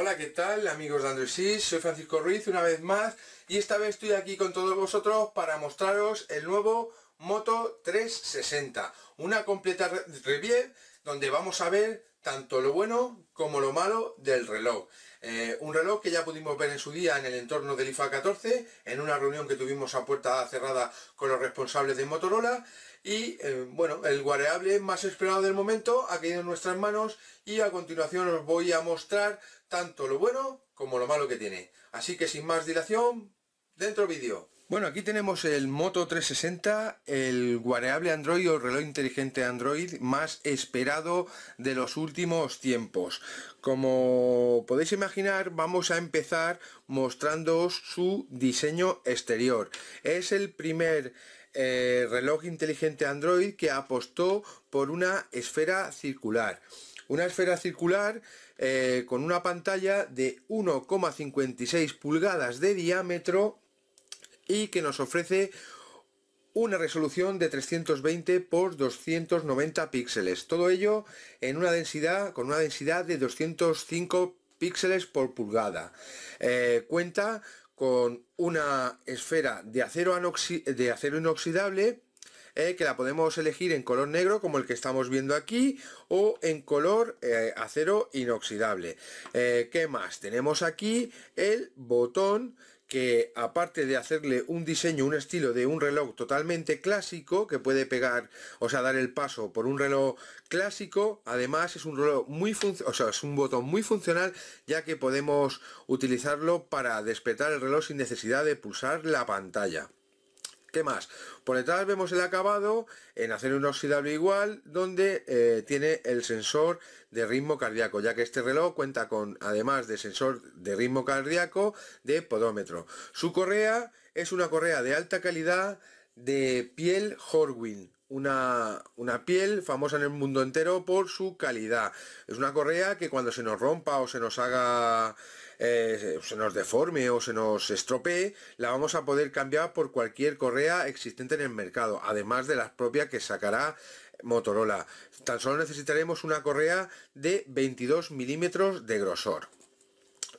Hola, ¿qué tal amigos de Android Soy Francisco Ruiz una vez más y esta vez estoy aquí con todos vosotros para mostraros el nuevo Moto 360, una completa review donde vamos a ver tanto lo bueno como lo malo del reloj. Eh, un reloj que ya pudimos ver en su día en el entorno del IFA 14, en una reunión que tuvimos a puerta cerrada con los responsables de Motorola. Y eh, bueno, el guareable más esperado del momento ha caído en nuestras manos y a continuación os voy a mostrar tanto lo bueno como lo malo que tiene. Así que sin más dilación, dentro vídeo. Bueno, aquí tenemos el Moto 360, el guareable Android o reloj inteligente Android más esperado de los últimos tiempos. Como podéis imaginar, vamos a empezar mostrándoos su diseño exterior. Es el primer eh, reloj inteligente Android que apostó por una esfera circular una esfera circular eh, con una pantalla de 1,56 pulgadas de diámetro y que nos ofrece una resolución de 320 por 290 píxeles. Todo ello en una densidad con una densidad de 205 píxeles por pulgada. Eh, cuenta con una esfera de acero, de acero inoxidable eh, que la podemos elegir en color negro como el que estamos viendo aquí o en color eh, acero inoxidable ¿qué más? tenemos aquí el botón que aparte de hacerle un diseño, un estilo de un reloj totalmente clásico, que puede pegar, o sea, dar el paso por un reloj clásico, además es un reloj muy o sea, es un botón muy funcional, ya que podemos utilizarlo para despertar el reloj sin necesidad de pulsar la pantalla. ¿Qué más? Por detrás vemos el acabado en acero inoxidable igual, donde eh, tiene el sensor de ritmo cardíaco, ya que este reloj cuenta con, además de sensor de ritmo cardíaco, de podómetro. Su correa es una correa de alta calidad de piel Horwin, una, una, piel famosa en el mundo entero por su calidad. Es una correa que cuando se nos rompa o se nos haga eh, se nos deforme o se nos estropee, la vamos a poder cambiar por cualquier correa existente en el mercado, además de las propias que sacará Motorola. Tan solo necesitaremos una correa de 22 milímetros de grosor.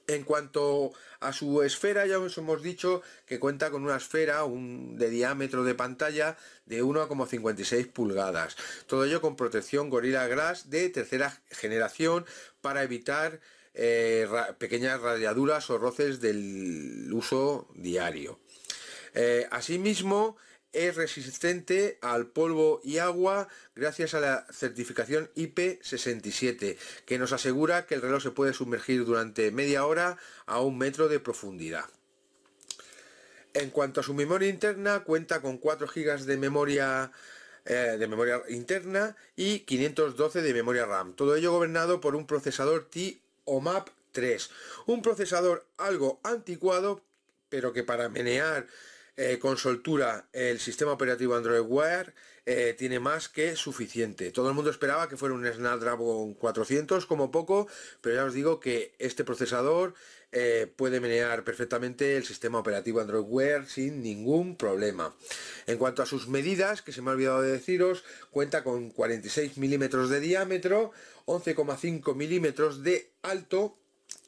En cuanto a su esfera, ya os hemos dicho que cuenta con una esfera un, de diámetro de pantalla de 1,56 pulgadas. Todo ello con protección Gorilla Glass de tercera generación para evitar eh, pequeñas radiaduras o roces del uso diario. Eh, asimismo, es resistente al polvo y agua gracias a la certificación IP67, que nos asegura que el reloj se puede sumergir durante media hora a un metro de profundidad. En cuanto a su memoria interna, cuenta con 4 GB de memoria eh, de memoria interna y 512 de memoria RAM. Todo ello gobernado por un procesador Ti map 3, un procesador algo anticuado, pero que para menear eh, con soltura el sistema operativo Android Wear eh, tiene más que suficiente. Todo el mundo esperaba que fuera un Snapdragon 400 como poco, pero ya os digo que este procesador eh, puede menear perfectamente el sistema operativo Android Wear sin ningún problema. En cuanto a sus medidas, que se me ha olvidado de deciros, cuenta con 46 milímetros de diámetro, 11,5 milímetros de alto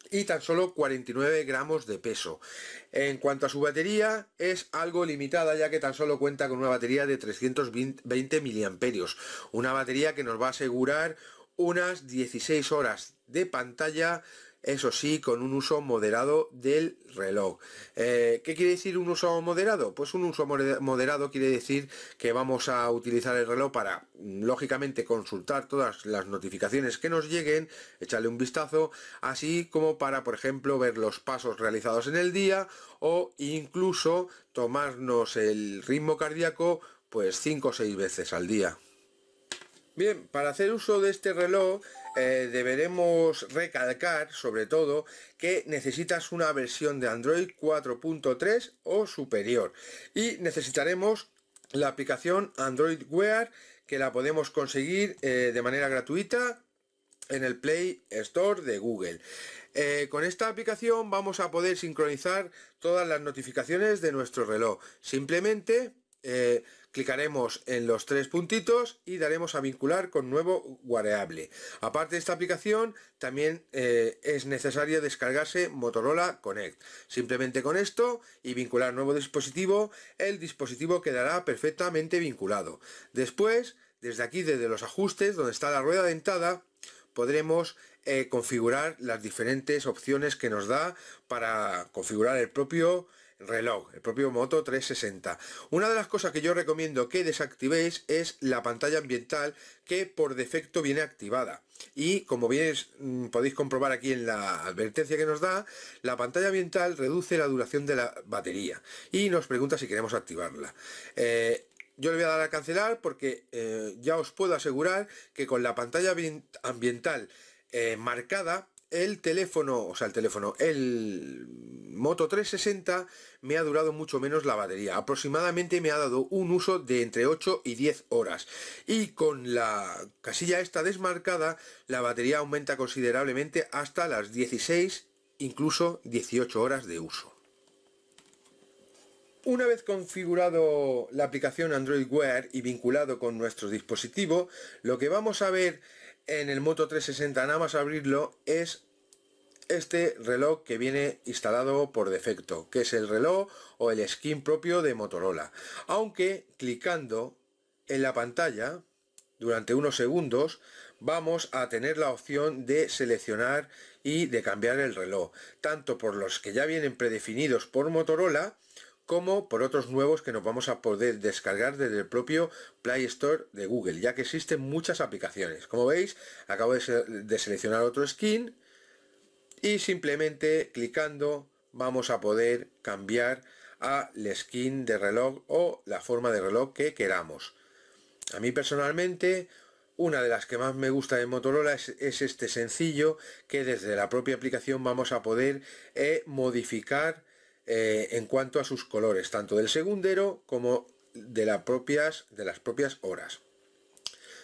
y tan solo 49 gramos de peso. En cuanto a su batería, es algo limitada ya que tan solo cuenta con una batería de 320 miliamperios, una batería que nos va a asegurar unas 16 horas de pantalla eso sí, con un uso moderado del reloj. Eh, ¿Qué quiere decir un uso moderado? Pues un uso moderado quiere decir que vamos a utilizar el reloj para, mm, lógicamente, consultar todas las notificaciones que nos lleguen, echarle un vistazo, así como para, por ejemplo, ver los pasos realizados en el día o incluso tomarnos el ritmo cardíaco pues 5 o 6 veces al día. Bien, para hacer uso de este reloj eh, deberemos recalcar sobre todo que necesitas una versión de Android 4.3 o superior y necesitaremos la aplicación Android Wear que la podemos conseguir eh, de manera gratuita en el Play Store de Google. Eh, con esta aplicación vamos a poder sincronizar todas las notificaciones de nuestro reloj. Simplemente clicaremos en los tres puntitos y daremos a vincular con nuevo variable. Aparte de esta aplicación, también eh, es necesario descargarse Motorola Connect. Simplemente con esto y vincular nuevo dispositivo, el dispositivo quedará perfectamente vinculado. Después, desde aquí, desde los ajustes, donde está la rueda dentada, podremos eh, configurar las diferentes opciones que nos da para configurar el propio reloj, el propio Moto 360. Una de las cosas que yo recomiendo que desactivéis es la pantalla ambiental que por defecto viene activada. Y como bien mm, podéis comprobar aquí en la advertencia que nos da, la pantalla ambiental reduce la duración de la batería y nos pregunta si queremos activarla. Eh, yo le voy a dar a cancelar porque eh, ya os puedo asegurar que con la pantalla ambiental eh, marcada el teléfono, o sea, el teléfono, el Moto 360 me ha durado mucho menos la batería. Aproximadamente me ha dado un uso de entre 8 y 10 horas. Y con la casilla esta desmarcada, la batería aumenta considerablemente hasta las 16, incluso 18 horas de uso. Una vez configurado la aplicación Android Wear y vinculado con nuestro dispositivo, lo que vamos a ver en el Moto 360 nada más abrirlo es este reloj que viene instalado por defecto, que es el reloj o el skin propio de Motorola. Aunque clicando en la pantalla durante unos segundos vamos a tener la opción de seleccionar y de cambiar el reloj, tanto por los que ya vienen predefinidos por Motorola como por otros nuevos que nos vamos a poder descargar desde el propio Play Store de Google, ya que existen muchas aplicaciones. Como veis, acabo de, seleccionar otro skin y simplemente clicando vamos a poder cambiar a la skin de reloj o la forma de reloj que queramos. A mí personalmente, una de las que más me gusta de Motorola es, este sencillo que desde la propia aplicación vamos a poder eh, modificar eh, en cuanto a sus colores, tanto del segundero como de, las propias horas.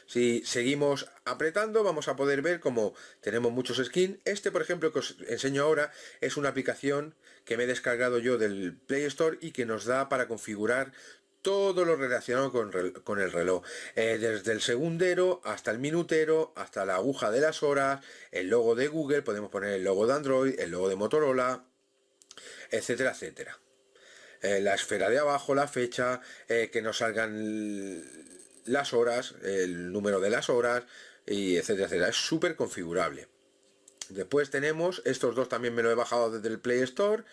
Si seguimos apretando vamos a poder ver como tenemos muchos skins. Este por ejemplo que os enseño ahora es una aplicación que me he descargado yo del Play Store y que nos da para configurar todo lo relacionado con, el reloj. Eh, desde el segundero hasta el minutero, hasta la aguja de las horas, el logo de Google, podemos poner el logo de Android, el logo de Motorola, etcétera, etcétera. Eh, la esfera de abajo, la fecha, eh, que nos salgan las horas, el número de las horas, y etcétera, etcétera. Es súper configurable. Después tenemos, estos dos también me lo he bajado desde el Play Store.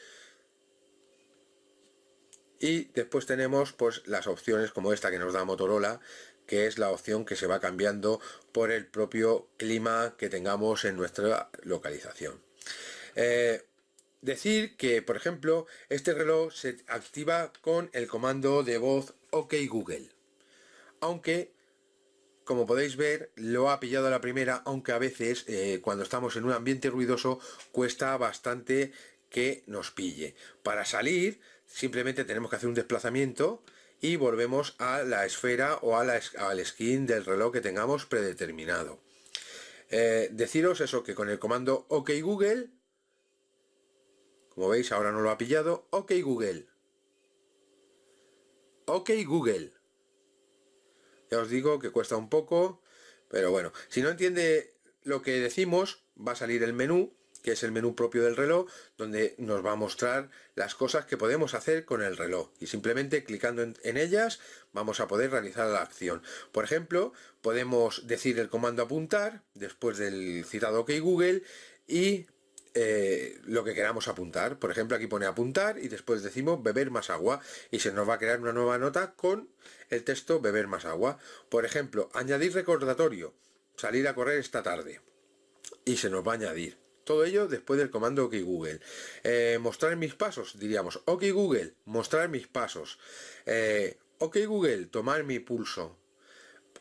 Y después tenemos pues las opciones como esta que nos da Motorola, que es la opción que se va cambiando por el propio clima que tengamos en nuestra localización. Eh, Decir que, por ejemplo, este reloj se activa con el comando de voz OK Google. Aunque, como podéis ver, lo ha pillado a la primera, aunque a veces eh, cuando estamos en un ambiente ruidoso cuesta bastante que nos pille. Para salir simplemente tenemos que hacer un desplazamiento y volvemos a la esfera o a la, al skin del reloj que tengamos predeterminado. Eh, deciros eso, que con el comando OK Google como veis, ahora no lo ha pillado. Ok Google. Ok Google. Ya os digo que cuesta un poco, pero bueno. Si no entiende lo que decimos, va a salir el menú, que es el menú propio del reloj, donde nos va a mostrar las cosas que podemos hacer con el reloj. Y simplemente clicando en, ellas vamos a poder realizar la acción. Por ejemplo, podemos decir el comando apuntar, después del citado OK Google, y eh, lo que queramos apuntar. Por ejemplo, aquí pone apuntar y después decimos beber más agua y se nos va a crear una nueva nota con el texto beber más agua. Por ejemplo, añadir recordatorio, salir a correr esta tarde y se nos va a añadir. Todo ello después del comando OK Google. Eh, mostrar mis pasos, diríamos. OK Google, mostrar mis pasos. Eh, ok Google, tomar mi pulso.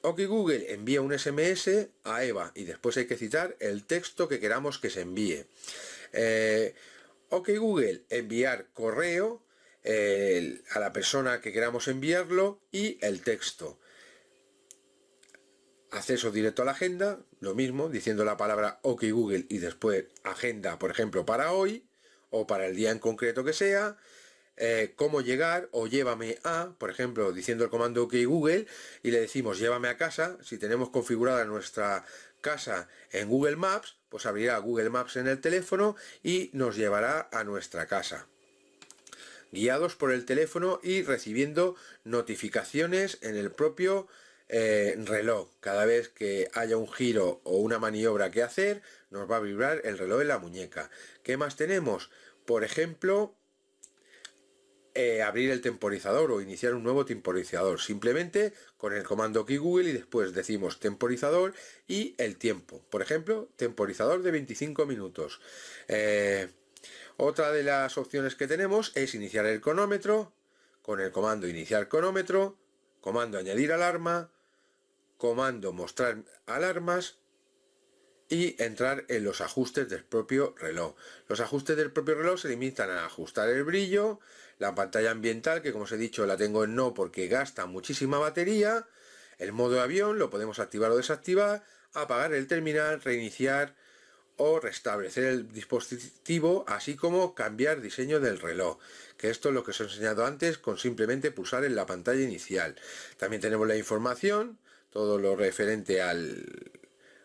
Ok Google envía un SMS a Eva y después hay que citar el texto que queramos que se envíe. Eh, ok Google enviar correo a la persona que queramos enviarlo y el texto. Acceso directo a la agenda, lo mismo, diciendo la palabra OK Google y después agenda, por ejemplo, para hoy o para el día en concreto que sea. Eh, cómo llegar o llévame a, por ejemplo, diciendo el comando OK Google y le decimos llévame a casa, si tenemos configurada nuestra casa en Google Maps, pues abrirá Google Maps en el teléfono y nos llevará a nuestra casa guiados por el teléfono y recibiendo notificaciones en el propio eh, reloj. Cada vez que haya un giro o una maniobra que hacer, nos va a vibrar el reloj en la muñeca. ¿Qué más tenemos? Por ejemplo, eh, abrir el temporizador o iniciar un nuevo temporizador. Simplemente con el comando key Google y después decimos temporizador y el tiempo. Por ejemplo, temporizador de 25 minutos. Eh, otra de las opciones que tenemos es iniciar el cronómetro con el comando iniciar cronómetro, comando añadir alarma, comando mostrar alarmas y entrar en los ajustes del propio reloj. Los ajustes del propio reloj se limitan a ajustar el brillo, la pantalla ambiental, que como os he dicho la tengo en no porque gasta muchísima batería, el modo avión lo podemos activar o desactivar, apagar el terminal, reiniciar o restablecer el dispositivo, así como cambiar diseño del reloj, que esto es lo que os he enseñado antes con simplemente pulsar en la pantalla inicial. También tenemos la información, todo lo referente al,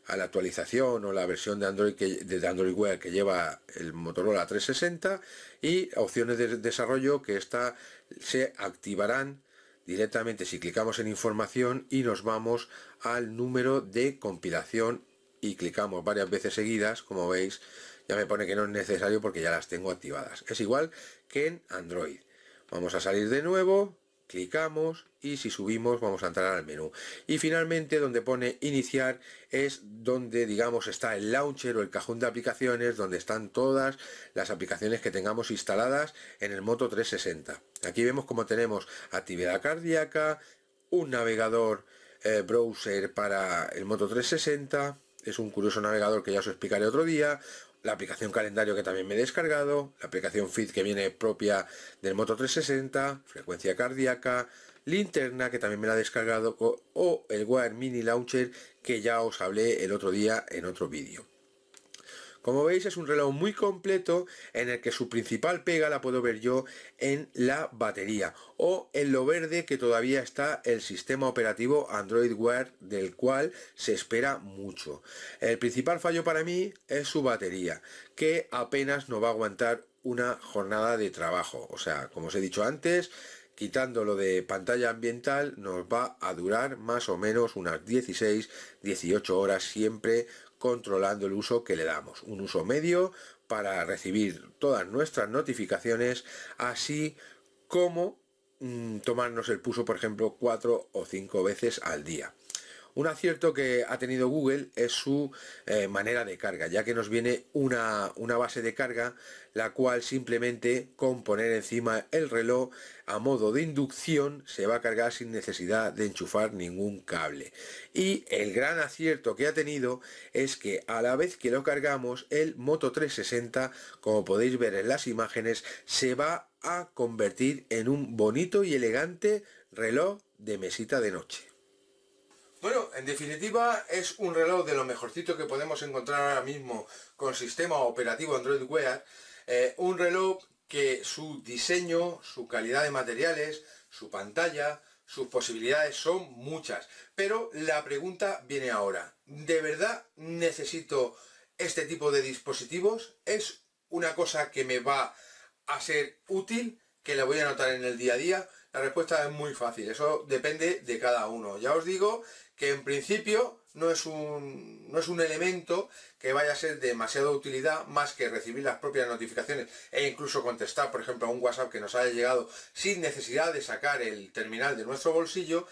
a la actualización o la versión de Android que, de Android Wear que lleva el Motorola 360 y opciones de desarrollo que está se activarán directamente si clicamos en información y nos vamos al número de compilación y clicamos varias veces seguidas como veis ya me pone que no es necesario porque ya las tengo activadas es igual que en Android vamos a salir de nuevo clicamos y si subimos vamos a entrar al menú y finalmente donde pone iniciar es donde digamos está el launcher o el cajón de aplicaciones donde están todas las aplicaciones que tengamos instaladas en el Moto 360 aquí vemos como tenemos actividad cardíaca un navegador eh, browser para el Moto 360 es un curioso navegador que ya os explicaré otro día, la aplicación calendario que también me he descargado, la aplicación Fit que viene propia del Moto 360, frecuencia cardíaca, linterna que también me la he descargado o el Wire Mini Launcher que ya os hablé el otro día en otro vídeo. Como veis es un reloj muy completo en el que su principal pega la puedo ver yo en la batería o en lo verde que todavía está el sistema operativo Android Wear del cual se espera mucho. El principal fallo para mí es su batería que apenas nos va a aguantar una jornada de trabajo. O sea, como os he dicho antes, quitando lo de pantalla ambiental, nos va a durar más o menos unas 16, 18 horas siempre controlando el uso que le damos. Un uso medio para recibir todas nuestras notificaciones, así como mm, tomarnos el puso por ejemplo, cuatro o cinco veces al día. Un acierto que ha tenido Google es su eh, manera de carga, ya que nos viene una, una base de carga, la cual simplemente con poner encima el reloj a modo de inducción se va a cargar sin necesidad de enchufar ningún cable. Y el gran acierto que ha tenido es que a la vez que lo cargamos, el Moto 360, como podéis ver en las imágenes, se va a convertir en un bonito y elegante reloj de mesita de noche. Bueno, en definitiva es un reloj de lo mejorcito que podemos encontrar ahora mismo con sistema operativo Android Wear. Eh, un reloj que su diseño, su calidad de materiales, su pantalla, sus posibilidades son muchas. Pero la pregunta viene ahora. ¿De verdad necesito este tipo de dispositivos? ¿Es una cosa que me va a ser útil? ¿Que la voy a notar en el día a día? La respuesta es muy fácil. Eso depende de cada uno. Ya os digo que en principio no es, un, no es un elemento que vaya a ser de demasiada utilidad más que recibir las propias notificaciones e incluso contestar, por ejemplo, a un WhatsApp que nos haya llegado sin necesidad de sacar el terminal de nuestro bolsillo,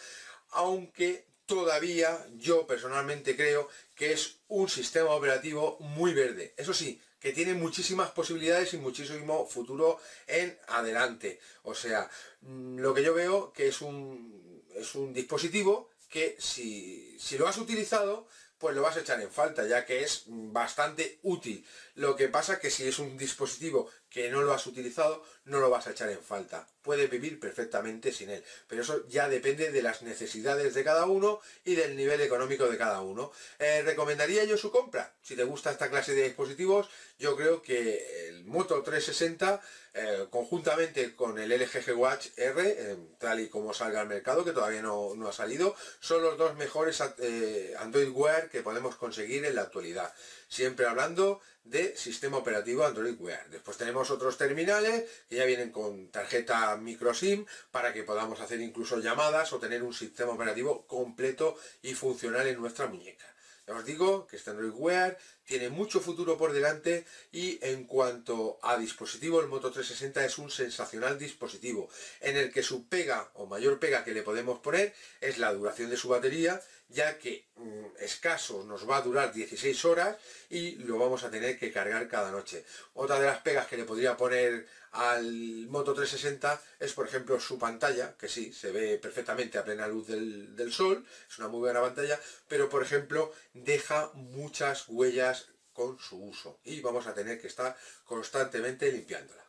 aunque todavía yo personalmente creo que es un sistema operativo muy verde. Eso sí, que tiene muchísimas posibilidades y muchísimo futuro en adelante. O sea, mm, lo que yo veo que es un, es un dispositivo que si, si lo has utilizado, pues lo vas a echar en falta, ya que es bastante útil. Lo que pasa que si es un dispositivo que no lo has utilizado, no lo vas a echar en falta puede vivir perfectamente sin él. Pero eso ya depende de las necesidades de cada uno y del nivel económico de cada uno. Eh, recomendaría yo su compra. Si te gusta esta clase de dispositivos, yo creo que el Moto 360, eh, conjuntamente con el LG Watch R, eh, tal y como salga al mercado, que todavía no, no ha salido, son los dos mejores Android Wear que podemos conseguir en la actualidad. Siempre hablando de sistema operativo Android Wear. Después tenemos otros terminales que ya vienen con tarjeta micro SIM para que podamos hacer incluso llamadas o tener un sistema operativo completo y funcional en nuestra muñeca. Ya os digo que este Android Wear tiene mucho futuro por delante y en cuanto a dispositivo, el Moto 360 es un sensacional dispositivo en el que su pega o mayor pega que le podemos poner es la duración de su batería ya que mm, escaso nos va a durar 16 horas y lo vamos a tener que cargar cada noche. Otra de las pegas que le podría poner al Moto 360 es por ejemplo su pantalla, que sí, se ve perfectamente a plena luz del, del sol, es una muy buena pantalla, pero por ejemplo deja muchas huellas con su uso y vamos a tener que estar constantemente limpiándola.